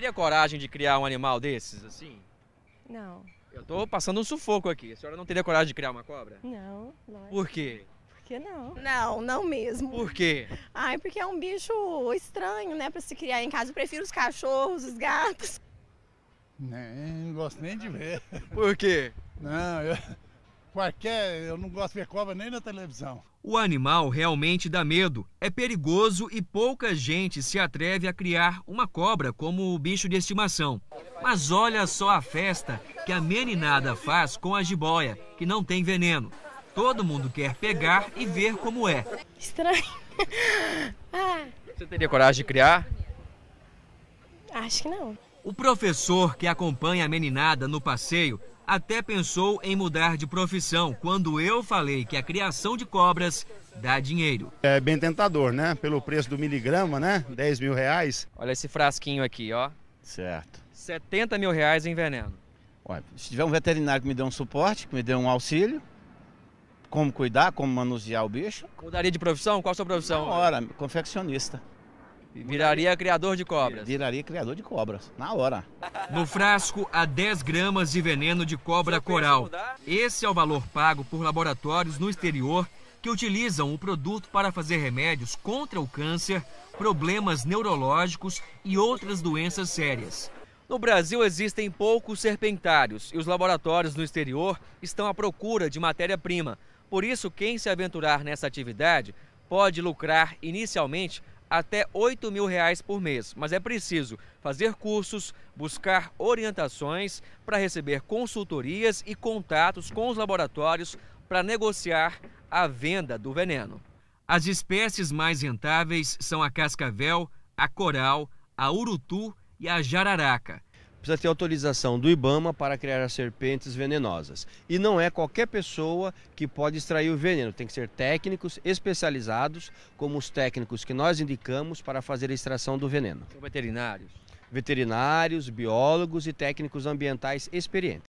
teria coragem de criar um animal desses, assim? Não. Eu tô passando um sufoco aqui. A senhora não teria coragem de criar uma cobra? Não, lógico. Por quê? Porque não. Não, não mesmo. Por quê? Ai, porque é um bicho estranho, né, pra se criar em casa. Eu prefiro os cachorros, os gatos. Nem, não gosto nem de ver. Por quê? Não, eu, Qualquer, eu não gosto de ver cobra nem na televisão. O animal realmente dá medo, é perigoso e pouca gente se atreve a criar uma cobra como o bicho de estimação. Mas olha só a festa que a meninada faz com a jiboia, que não tem veneno. Todo mundo quer pegar e ver como é. Estranho. ah. Você teria coragem de criar? Acho que não. O professor que acompanha a meninada no passeio até pensou em mudar de profissão quando eu falei que a criação de cobras dá dinheiro. É bem tentador, né? Pelo preço do miligrama, né? 10 mil reais. Olha esse frasquinho aqui, ó. Certo. 70 mil reais em veneno. Olha, se tiver um veterinário que me dê um suporte, que me dê um auxílio, como cuidar, como manusear o bicho. Mudaria de profissão? Qual a sua profissão? Ora, confeccionista. Viraria criador de cobras. Viraria criador de cobras, na hora. No frasco, há 10 gramas de veneno de cobra coral. Esse é o valor pago por laboratórios no exterior que utilizam o produto para fazer remédios contra o câncer, problemas neurológicos e outras doenças sérias. No Brasil existem poucos serpentários e os laboratórios no exterior estão à procura de matéria-prima. Por isso, quem se aventurar nessa atividade pode lucrar inicialmente até 8 mil reais por mês, mas é preciso fazer cursos, buscar orientações para receber consultorias e contatos com os laboratórios para negociar a venda do veneno. As espécies mais rentáveis são a cascavel, a coral, a urutu e a jararaca precisa ter autorização do IBAMA para criar as serpentes venenosas. E não é qualquer pessoa que pode extrair o veneno, tem que ser técnicos especializados, como os técnicos que nós indicamos para fazer a extração do veneno. veterinários? Veterinários, biólogos e técnicos ambientais experientes.